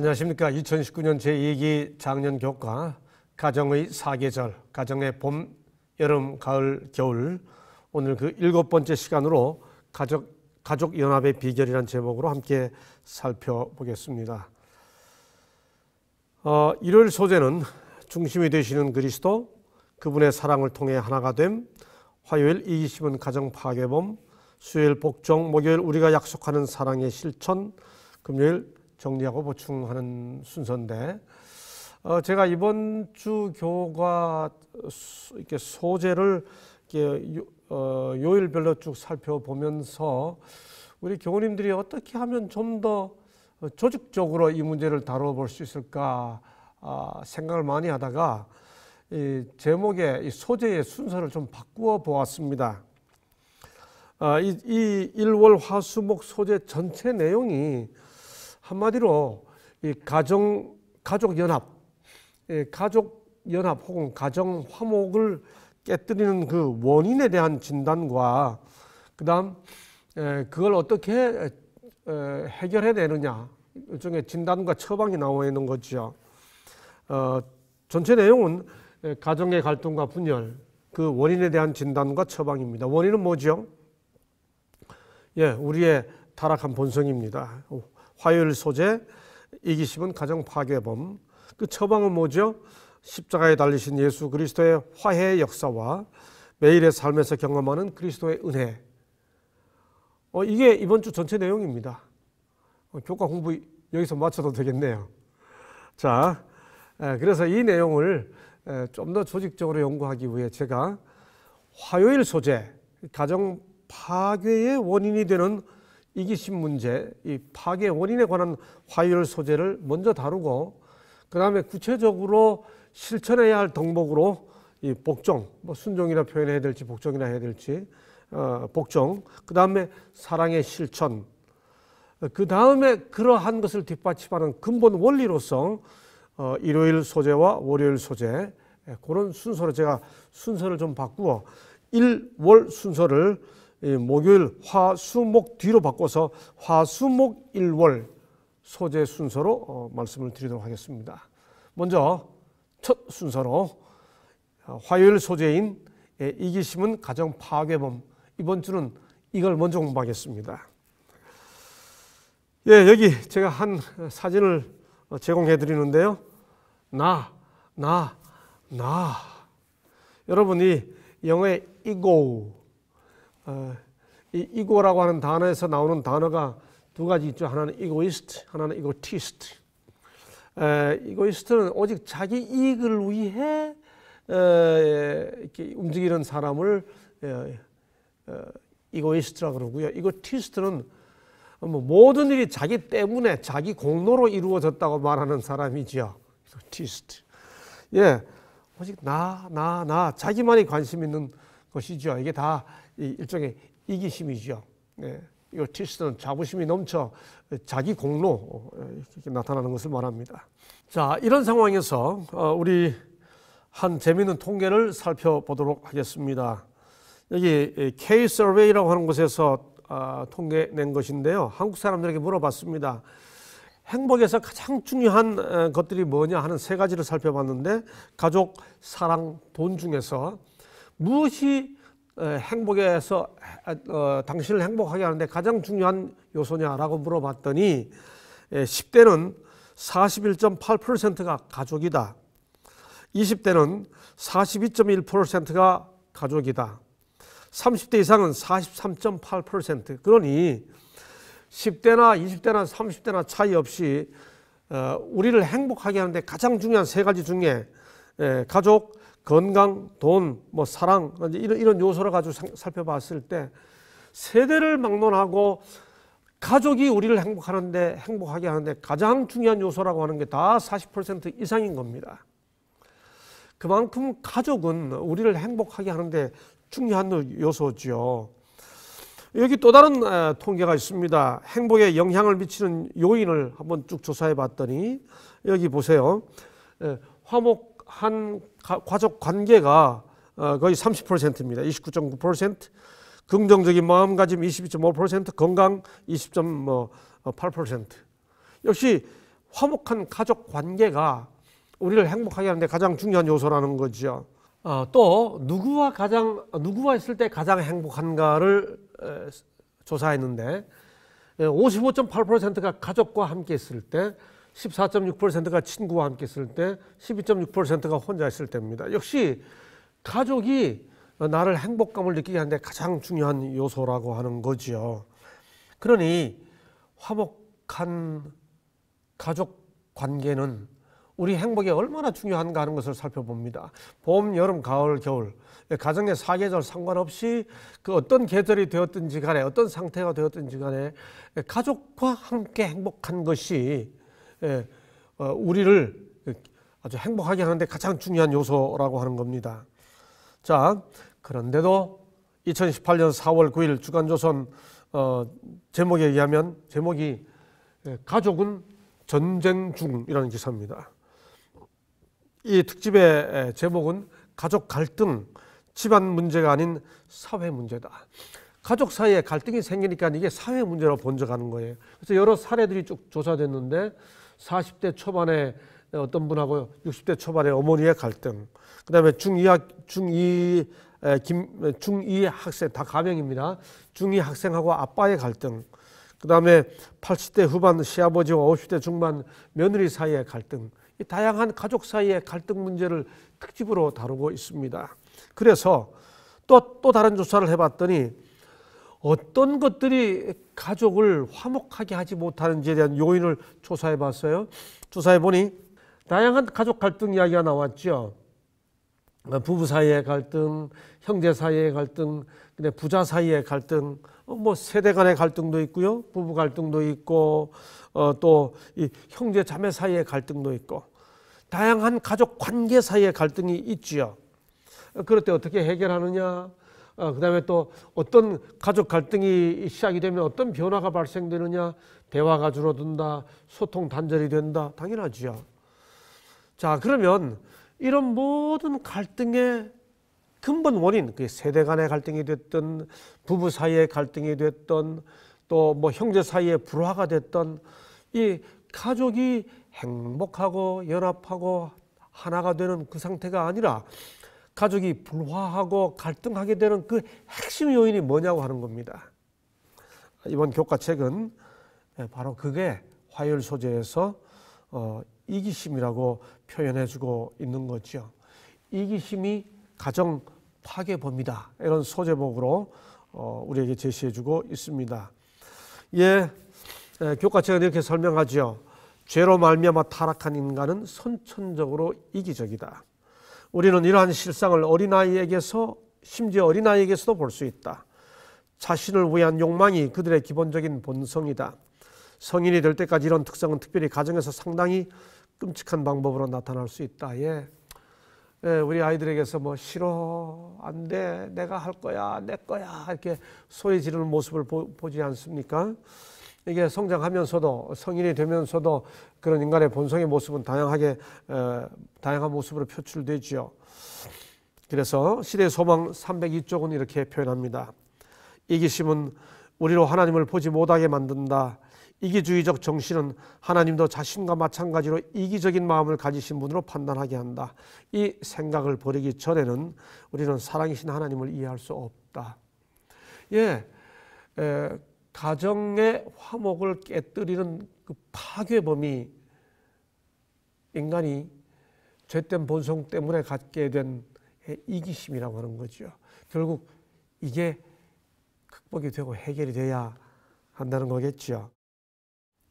안녕하십니까. 2019년 제2기 작년 교과 가정의 사계절, 가정의 봄, 여름, 가을, 겨울 오늘 그 일곱 번째 시간으로 가족 가족 연합의 비결이란 제목으로 함께 살펴보겠습니다. 어, 일요일 소재는 중심이 되시는 그리스도, 그분의 사랑을 통해 하나가 됨, 화요일 이기심은 가정 파괴범, 수요일 복종, 목요일 우리가 약속하는 사랑의 실천, 금요일 정리하고 보충하는 순서인데 어, 제가 이번 주 교과 이렇게 소재를 이렇게 요, 어, 요일별로 쭉 살펴보면서 우리 교우님들이 어떻게 하면 좀 더 조직적으로 이 문제를 다뤄볼 수 있을까 아, 생각을 많이 하다가 이 제목의 이 소재의 순서를 좀 바꾸어 보았습니다. 아, 이, 이 1월 화수목 소재 전체 내용이 한마디로 이 가정 가족 연합, 예, 가족 연합 혹은 가정 화목을 깨뜨리는 그 원인에 대한 진단과 그다음 예, 그걸 어떻게 해결해야 되느냐 일종의 진단과 처방이 나와 있는 거죠. 어, 전체 내용은 예, 가정의 갈등과 분열 그 원인에 대한 진단과 처방입니다. 원인은 뭐죠? 예, 우리의 타락한 본성입니다. 화요일 소재 이기심은 가정 파괴범 그 처방은 뭐죠? 십자가에 달리신 예수 그리스도의 화해 의 역사와 매일의 삶에서 경험하는 그리스도의 은혜 어, 이게 이번 주 전체 내용입니다 어, 교과 공부 여기서 마쳐도 되겠네요 자 에, 그래서 이 내용을 좀 더 조직적으로 연구하기 위해 제가 화요일 소재 가정 파괴의 원인이 되는 이기심 문제, 이 파괴 원인에 관한 화열 소재를 먼저 다루고 그 다음에 구체적으로 실천해야 할 덕목으로 이 복종, 뭐 순종이라 표현해야 될지 복종이라 해야 될지 어, 복종, 그 다음에 사랑의 실천, 그 다음에 그러한 것을 뒷받침하는 근본 원리로서 어, 일요일 소재와 월요일 소재 예, 그런 순서로 제가 순서를 좀 바꾸어 일월 순서를 예, 목요일 화수목 뒤로 바꿔서 화수목 일월 소재 순서로 어, 말씀을 드리도록 하겠습니다. 먼저 첫 순서로 어, 화요일 소재인 이기심은 가정 파괴범 이번 주는 이걸 먼저 공부하겠습니다. 예, 여기 제가 한 사진을 어, 제공해 드리는데요. 나, 나, 나. 여러분이 영어의 ego 어, 이 이고라고 하는 단어에서 나오는 단어가 두 가지 있죠. 하나는 이고이스트, 하나는 이고티스트. 에, 이고이스트는 오직 자기 이익을 위해 에, 이렇게 움직이는 사람을 에, 이고이스트라 그러고요. 이고티스트는 뭐 모든 일이 자기 때문에 자기 공로로 이루어졌다고 말하는 사람이지요. 이고티스트. 예, 오직 나, 나, 나 자기만이 관심 있는 것이죠. 이게 다 일종의 이기심이죠. 네. 이 티스는 자부심이 넘쳐 자기 공로 어, 이렇게 나타나는 것을 말합니다. 자, 이런 상황에서 어, 우리 한 재미있는 통계를 살펴보도록 하겠습니다. 여기 예, K 서베이라고 하는 곳에서 아, 통계 낸 것인데요. 한국 사람들에게 물어봤습니다. 행복에서 가장 중요한 어, 것들이 뭐냐 하는 세 가지를 살펴봤는데 가족, 사랑, 돈 중에서 무엇이 행복에서 어, 당신을 행복하게 하는데 가장 중요한 요소냐라고 물어봤더니 10대는 41.8%가 가족이다. 20대는 42.1%가 가족이다. 30대 이상은 43.8%. 그러니 10대나 20대나 30대나 차이 없이 어, 우리를 행복하게 하는데 가장 중요한 세 가지 중에 가족, 건강, 돈, 뭐 사랑 이런 이런 요소를 가지고 살펴봤을 때 세대를 막론하고 가족이 우리를 행복하는데 행복하게 하는데 가장 중요한 요소라고 하는 게 다 40% 이상인 겁니다. 그만큼 가족은 우리를 행복하게 하는데 중요한 요소죠. 여기 또 다른 통계가 있습니다. 행복에 영향을 미치는 요인을 한번 쭉 조사해 봤더니 여기 보세요. 화목 한 가족 관계가 어, 거의 30%입니다. 29.9%, 긍정적인 마음가짐 22.5%, 건강 20.8%. 뭐, 어, 역시 화목한 가족 관계가 우리를 행복하게 하는데 가장 중요한 요소라는 거죠. 어, 또 누구와 가장 누구와 있을 때 가장 행복한가를 에, 조사했는데 55.8%가 가족과 함께 있을 때 14.6%가 친구와 함께 있을 때 12.6%가 혼자 있을 때입니다. 역시 가족이 나를 행복감을 느끼게 하는데 가장 중요한 요소라고 하는 거지요. 그러니 화목한 가족 관계는 우리 행복에 얼마나 중요한가 하는 것을 살펴봅니다. 봄, 여름, 가을, 겨울 예, 가정의 사계절 상관없이 그 어떤 계절이 되었든지 간에 어떤 상태가 되었든지 간에 예, 가족과 함께 행복한 것이 예, 어, 우리를 아주 행복하게 하는데 가장 중요한 요소라고 하는 겁니다. 자, 그런데도 2018년 4월 9일 주간조선 어, 제목에 의하면 제목이 예, 가족은 전쟁 중이라는 기사입니다. 이 특집의 제목은 가족 갈등, 집안 문제가 아닌 사회 문제다. 가족 사이에 갈등이 생기니까 이게 사회 문제로 번져가는 거예요. 그래서 여러 사례들이 쭉 조사됐는데 40대 초반에 어떤 분하고 60대 초반에 어머니의 갈등. 그다음에 중2학 중2 김 중2 학생 다 가명입니다. 중2 학생하고 아빠의 갈등. 그다음에 80대 후반 시아버지와 50대 중반 며느리 사이의 갈등. 이 다양한 가족 사이의 갈등 문제를 특집으로 다루고 있습니다. 그래서 또 또 다른 조사를 해 봤더니 어떤 것들이 가족을 화목하게 하지 못하는지에 대한 요인을 조사해 봤어요. 조사해 보니 다양한 가족 갈등 이야기가 나왔죠. 어, 부부 사이의 갈등, 형제 사이의 갈등, 근데 부자 사이의 갈등, 어, 뭐 세대 간의 갈등도 있고요, 부부 갈등도 있고, 어, 또이 형제 자매 사이의 갈등도 있고, 다양한 가족 관계 사이의 갈등이 있지요. 어, 그럴 때 어떻게 해결하느냐? 어, 그다음에 또 어떤 가족 갈등이 시작이 되면 어떤 변화가 발생되느냐 대화가 줄어든다 소통 단절이 된다 당연하지요 자 그러면 이런 모든 갈등의 근본 원인 그 세대 간의 갈등이 됐던 부부 사이의 갈등이 됐던 또 뭐 형제 사이의 불화가 됐던 이 가족이 행복하고 연합하고 하나가 되는 그 상태가 아니라 가족이 불화하고 갈등하게 되는 그 핵심 요인이 뭐냐고 하는 겁니다. 이번 교과책은 예, 바로 그게 화요 소재에서 어, 이기심이라고 표현해주고 있는 거죠. 이기심이 가정 파괴범이다 이런 소제목으로 어, 우리에게 제시해주고 있습니다. 예, 예 교과책은 이렇게 설명하죠. 죄로 말미암아 타락한 인간은 선천적으로 이기적이다. 우리는 이러한 실상을 어린아이에게서 심지어 어린아이에게서도 볼 수 있다. 자신을 위한 욕망이 그들의 기본적인 본성이다. 성인이 될 때까지 이런 특성은 특별히 가정에서 상당히 끔찍한 방법으로 나타날 수 있다. 예. 예, 우리 아이들에게서 뭐 싫어, 안 돼, 내가 할 거야, 내 거야 이렇게 소리 지르는 모습을 보, 보지 않습니까? 이게 성장하면서도 성인이 되면서도 그런 인간의 본성의 모습은 다양하게 어, 다양한 모습으로 표출되지요. 그래서 시대의 소망 302쪽은 이렇게 표현합니다. 이기심은 우리로 하나님을 보지 못하게 만든다. 이기주의적 정신은 하나님도 자신과 마찬가지로 이기적인 마음을 가지신 분으로 판단하게 한다. 이 생각을 버리기 전에는 우리는 사랑이신 하나님을 이해할 수 없다. 예, 에, 가정의 화목을 깨뜨리는 그 파괴범이 인간이 죄된 본성 때문에 갖게 된 이기심이라고 하는 거죠. 결국 이게 극복이 되고 해결이 돼야 한다는 거겠죠.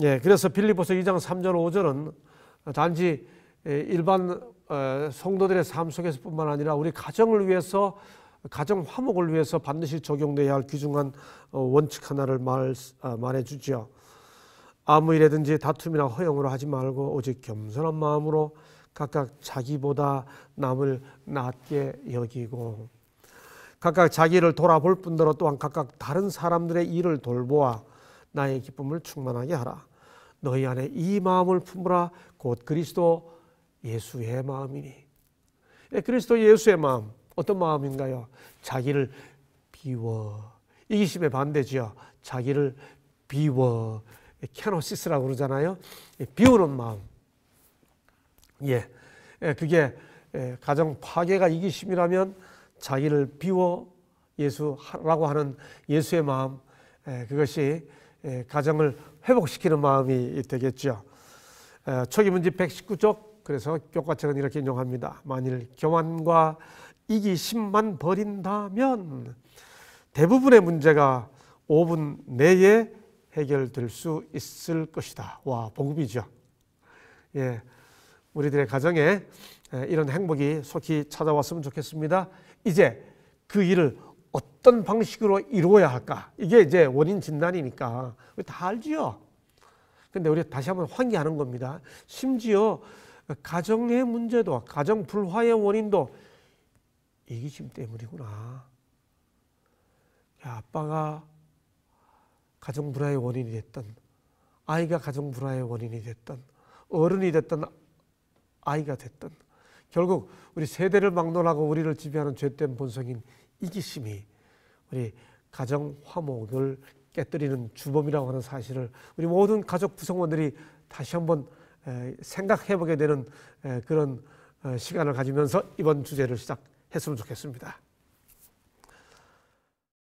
예, 그래서 빌리보서 2장 3절 5절은 단지 일반 어, 성도들의 삶 속에서뿐만 아니라 우리 가정을 위해서 가정 화목을 위해서 반드시 적용돼야 할 귀중한 어, 원칙 하나를 말, 아, 말해주죠. 아무 일에든지 다툼이나 허영으로 하지 말고 오직 겸손한 마음으로 각각 자기보다 남을 낮게 여기고 각각 자기를 돌아볼 뿐더러 또한 각각 다른 사람들의 일을 돌보아 나의 기쁨을 충만하게 하라. 너희 안에 이 마음을 품으라 곧 그리스도 예수의 마음이니. 예, 그리스도 예수의 마음. 어떤 마음인가요? 자기를 비워. 이기심의 반대지요. 자기를 비워. 캐노시스라고 그러잖아요. 비우는 마음. 예. 예 그게 예, 가정 파괴가 이기심이라면 자기를 비워 예수라고 하는 예수의 마음. 예, 그것이 가정을 회복시키는 마음이 되겠죠. 어, 초기 문제 119쪽 그래서 교과책은 이렇게 인용합니다. 만일 교만과 이기심만 버린다면 대부분의 문제가 5분 내에 해결될 수 있을 것이다. 와, 복음이죠. 예. 우리들의 가정에 예, 이런 행복이 속히 찾아왔으면 좋겠습니다. 이제 그 일을 어떤 방식으로 이루어야 할까? 이게 이제 원인 진단이니까 우리 다 알지요. 근데 우리 다시 한번 환기하는 겁니다. 심지어 가정의 문제도 가정 불화의 원인도 이기심 때문이구나. 야, 아빠가 가정 불화의 원인이 됐던 아이가 가정 불화의 원인이 됐던 어른이 됐던 아이가 됐던 결국 우리 세대를 막론하고 우리를 지배하는 죄된 본성인 이기심이 우리 가정 화목을 깨뜨리는 주범이라고 하는 사실을 우리 모든 가족 구성원들이 다시 한번 생각해보게 되는 그런 어, 시간을 가지면서 이번 주제를 시작 했으면 좋겠습니다.